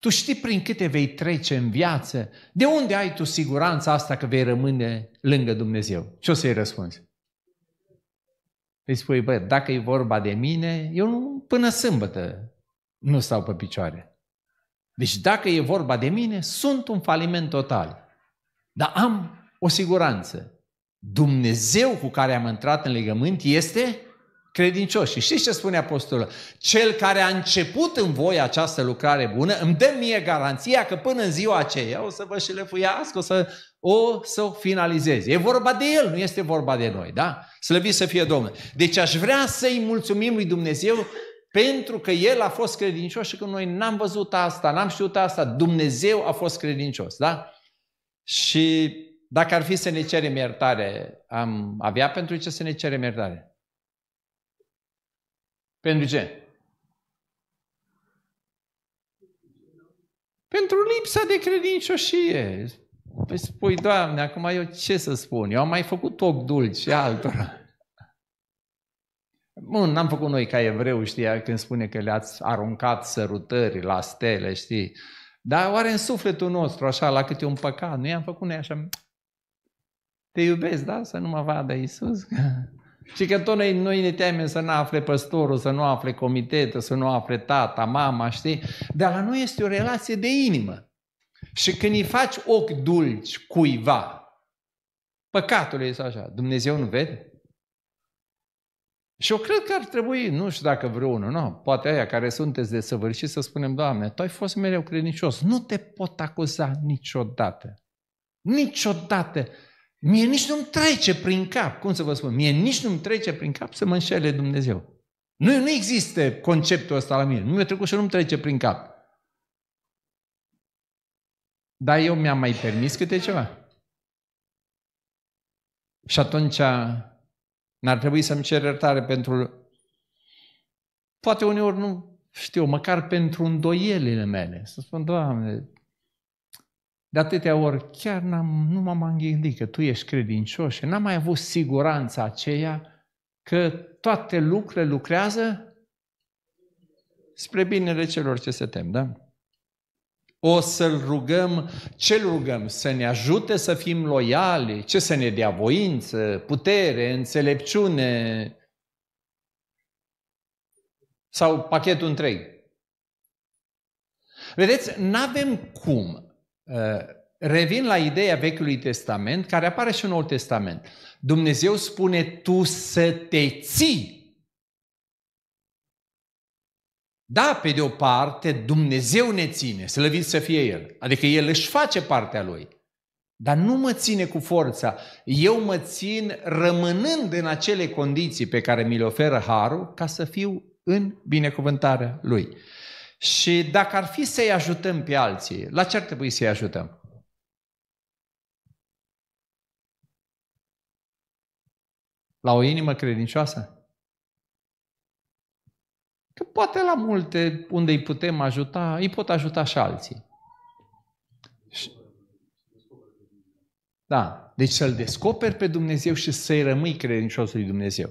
tu știi prin câte vei trece în viață? De unde ai tu siguranța asta că vei rămâne lângă Dumnezeu? Ce o să-i răspunzi? Îi spui, bă, dacă e vorba de mine, eu până sâmbătă nu stau pe picioare. Deci dacă e vorba de mine, sunt un faliment total. Dar am o siguranță. Dumnezeu cu care am intrat în legământ este credincios. Și știți ce spune apostolul? Cel care a început în voi această lucrare bună, îmi dă mie garanția că până în ziua aceea o să vă șlefuiască, o să o, să o finalizeze. E vorba de el, nu este vorba de noi, da? Slăviți să fie Domnul. Deci aș vrea să-i mulțumim lui Dumnezeu pentru că El a fost credincios și că noi n-am văzut asta, n-am știut asta, Dumnezeu a fost credincios, da? Și dacă ar fi să ne cerem iertare, am avea pentru ce să ne cerem iertare? Pentru ce? Pentru lipsa de credincioșie. Păi spui, Doamne, acum eu ce să spun? Eu am mai făcut ochi dulci altora. Bun, n-am făcut noi ca evreu, știi, când spune că le-ați aruncat sărutări la stele, știi. Dar oare în sufletul nostru, așa, la câte un păcat, nu i-am făcut noi așa, te iubesc, da? Să nu mă vadă Iisus. Și că tot noi, noi ne temem să nu afle păstorul, să nu afle comitetul, să nu afle tata, mama, știi? Dar la noi este o relație de inimă. Și când îi faci ochi dulci cuiva, păcatul este așa, Dumnezeu nu vede? Și eu cred că ar trebui, nu știu dacă vreunul, nu, poate aia care sunteți de săvârșit să spunem, Doamne, Tu ai fost mereu credincios, nu te pot acuza niciodată. Niciodată. Mie nici nu-mi trece prin cap, cum să vă spun, mie nici nu-mi trece prin cap să mă înșele Dumnezeu. Nu, nu există conceptul ăsta la mine. Nu mi-a trecut și nu-mi trece prin cap. Dar eu mi-am mai permis câte ceva. Și atunci N-ar trebui să-mi cer iertare pentru, poate uneori nu știu, măcar pentru îndoielile mele. Să spun, Doamne, de atâtea ori chiar n-am, nu m-am gândit că Tu ești credincios și n-am mai avut siguranța aceea că toate lucrurile lucrează spre binele celor ce se tem, da? O să-L rugăm, ce rugăm? Să ne ajute să fim loiali, ce să ne dea voință, putere, înțelepciune sau pachetul întreg. Vedeți, nu avem cum. Uh, revin la ideea Vechiului Testament, care apare și în Noul Testament. Dumnezeu spune, tu să te ții Da, pe de o parte, Dumnezeu ne ține, slăvit să fie El. Adică El își face partea Lui. Dar nu mă ține cu forța. Eu mă țin rămânând în acele condiții pe care mi le oferă Harul ca să fiu în binecuvântarea Lui. Și dacă ar fi să-i ajutăm pe alții, la ce ar trebui să-i ajutăm? La o inimă credincioasă? poate la multe unde îi putem ajuta, îi pot ajuta și alții. Da, deci să-L descoperi pe Dumnezeu și să-i rămâi credincios lui Dumnezeu.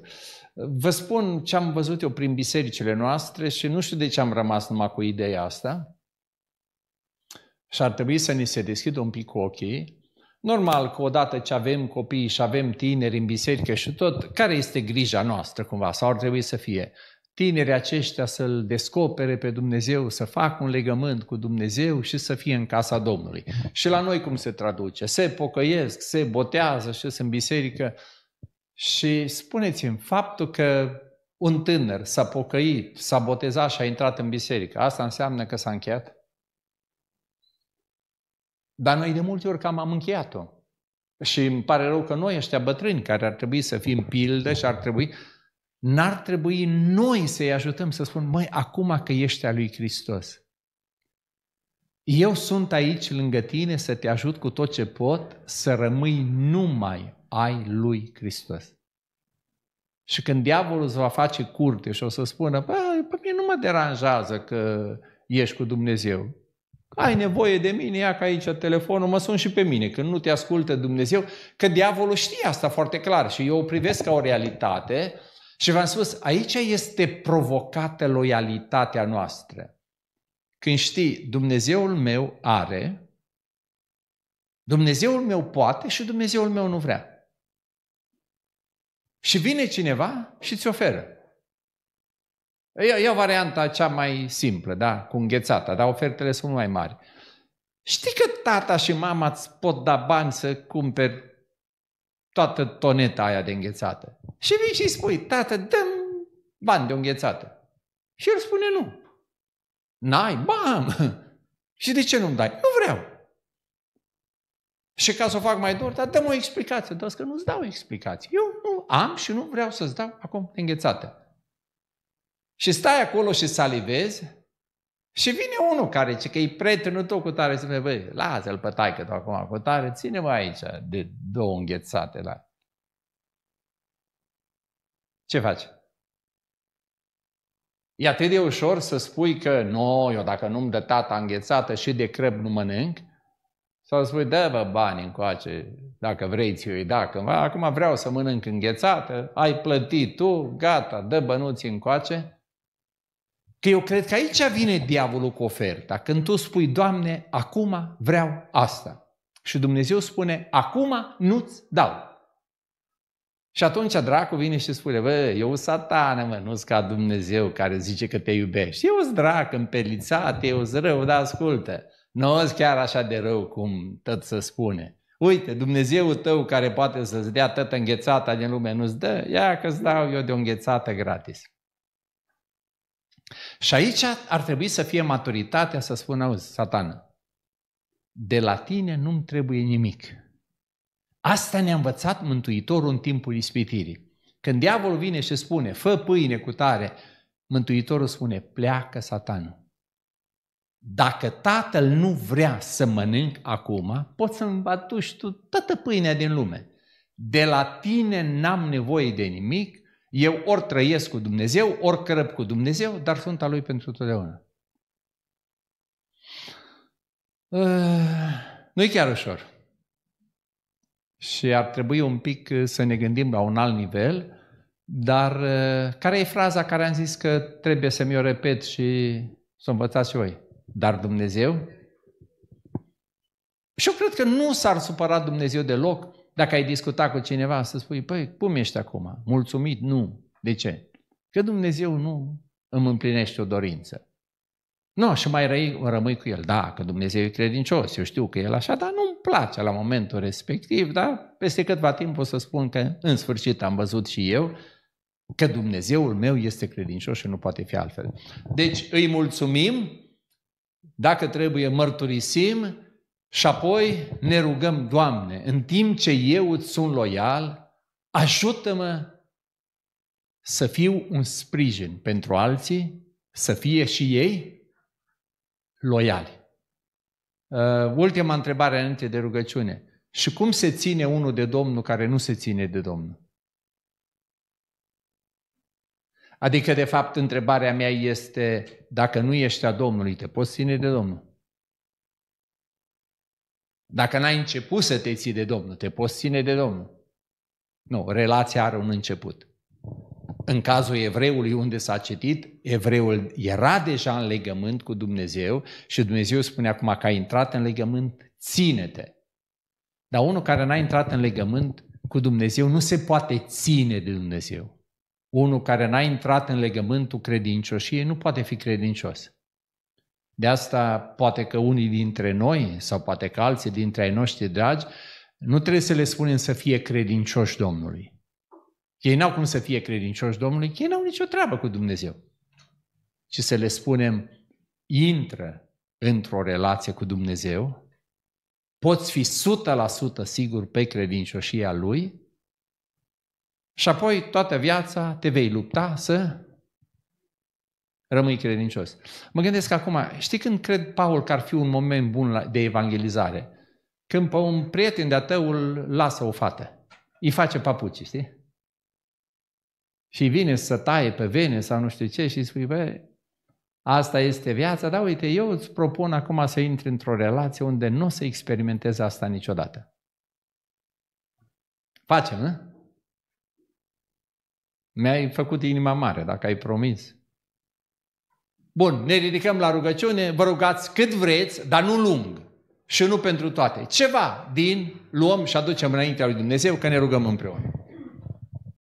Vă spun ce am văzut eu prin bisericile noastre și nu știu de ce am rămas numai cu ideea asta. Și ar trebui să ne se deschidă un pic ochii. Normal că odată ce avem copii și avem tineri în biserică și tot, care este grija noastră cumva? Sau ar trebui să fie? tinerii aceștia să-L descopere pe Dumnezeu, să facă un legământ cu Dumnezeu și să fie în casa Domnului. Și la noi cum se traduce? Se pocăiesc, se botează și sunt în biserică. Și spuneți-mi, faptul că un tânăr s-a pocăit, s-a botezat și a intrat în biserică, asta înseamnă că s-a încheiat? Dar noi de multe ori cam am încheiat-o. Și îmi pare rău că noi ăștia bătrâni, care ar trebui să fim pildă și ar trebui N-ar trebui noi să-i ajutăm să spun, măi, acum că ești a lui Hristos, eu sunt aici lângă tine să te ajut cu tot ce pot să rămâi numai ai lui Hristos. Și când diavolul îți va face curte și o să spună, bă, pe mine nu mă deranjează că ești cu Dumnezeu. Ai nevoie de mine, ia că aici telefonul, mă sun și pe mine. Când nu te ascultă Dumnezeu, că diavolul știe asta foarte clar și eu o privesc ca o realitate, și v-am spus, aici este provocată loialitatea noastră. Când știi, Dumnezeul meu are, Dumnezeul meu poate și Dumnezeul meu nu vrea. Și vine cineva și îți oferă. E, e varianta cea mai simplă, da? Cu înghețata, dar ofertele sunt mai mari. Știi că tata și mama îți pot da bani să cumperi toată toneta aia de înghețată. Și vii și spui, tată, dăm bani de înghețată. Și el spune nu. N-ai, bam! Și de ce nu-mi dai? Nu vreau. Și ca să o fac mai dur, dar dăm o explicație. Dar că nu-ți dau o explicație. Eu nu am și nu vreau să-ți dau acum înghețată. Și stai acolo și salivezi și vine unul care zice că e prietenul tău cu tare, zice, băi, lasă-l pe taică tău acum cu tare, ține-mă aici de două înghețate la. Ce faci? E atât de ușor să spui că nu, eu dacă nu-mi dă tata înghețată și de crep nu mănânc, sau spui, dă-vă bani încoace, dacă vrei ți-o da cândva, acum vreau să mănânc înghețată, ai plătit tu, gata, dă bănuți încoace. Că eu cred că aici vine diavolul cu oferta. Când tu spui, Doamne, acum vreau asta. Și Dumnezeu spune, acum nu-ți dau. Și atunci dracul vine și spune, bă, eu satană, mă, nu-s ca Dumnezeu care zice că te iubești. eu sunt drac, împelițat, eu sunt rău, dar ascultă. Nu n chiar așa de rău cum tot să spune. Uite, Dumnezeu tău care poate să-ți dea tot înghețata din lume nu-ți dă, ia că-ți dau eu de o înghețată gratis. Și aici ar trebui să fie maturitatea să spună, auzi, satană, de la tine nu-mi trebuie nimic. Asta ne-a învățat Mântuitorul în timpul ispitirii. Când diavolul vine și spune, fă pâine cu tare, Mântuitorul spune, pleacă satanul. Dacă tatăl nu vrea să mănânc acum, poți să-mi batuși tu toată pâinea din lume. De la tine n-am nevoie de nimic, eu ori trăiesc cu Dumnezeu, ori cărăp cu Dumnezeu, dar sunt al lui pentru totdeauna. Eh, nu e chiar ușor. Și ar trebui un pic eh, să ne gândim la un alt nivel, dar eh, care e fraza care am zis că trebuie să mi-o repet și să o învățați și voi? Dar Dumnezeu? Și eu cred că nu s-ar supăra Dumnezeu deloc dacă ai discutat cu cineva, să spui, păi, cum ești acum? Mulțumit? Nu. De ce? Că Dumnezeu nu îmi împlinește o dorință. Nu, și mai răi, rămâi cu el. Da, că Dumnezeu e credincios, eu știu că el așa, dar nu-mi place la momentul respectiv, dar peste câtva timp o să spun că în sfârșit am văzut și eu că Dumnezeul meu este credincios și nu poate fi altfel. Deci îi mulțumim, dacă trebuie mărturisim și apoi ne rugăm, Doamne, în timp ce eu îți sunt loial, ajută-mă să fiu un sprijin pentru alții, să fie și ei loiali. Uh, ultima întrebare înainte de rugăciune. Și cum se ține unul de Domnul care nu se ține de Domnul? Adică, de fapt, întrebarea mea este, dacă nu ești a Domnului, te poți ține de Domnul? Dacă n-ai început să te ții de Domnul, te poți ține de Domnul. Nu, relația are un început. În cazul evreului unde s-a citit, evreul era deja în legământ cu Dumnezeu și Dumnezeu spune acum că ai intrat în legământ, ține-te. Dar unul care n-a intrat în legământ cu Dumnezeu nu se poate ține de Dumnezeu. Unul care n-a intrat în legământul credincioșiei nu poate fi credincios. De asta poate că unii dintre noi, sau poate că alții dintre ai noștri dragi, nu trebuie să le spunem să fie credincioși Domnului. Ei n-au cum să fie credincioși Domnului, ei n-au nicio treabă cu Dumnezeu. Și să le spunem, intră într-o relație cu Dumnezeu, poți fi 100% sigur pe credincioșia Lui și apoi toată viața te vei lupta să Rămâi credincios. Mă gândesc acum, știi când cred Paul că ar fi un moment bun de evangelizare? Când pe un prieten de-a tău îl lasă o fată. Îi face papuci, știi? Și vine să taie pe vene sau nu știu ce și îi spui, băi, asta este viața, dar uite, eu îți propun acum să intri într-o relație unde nu o să experimentezi asta niciodată. Facem, nu? Mi-ai făcut inima mare dacă ai promis. Bun, ne ridicăm la rugăciune, vă rugați cât vreți, dar nu lung și nu pentru toate. Ceva din luăm și aducem înaintea lui Dumnezeu că ne rugăm împreună.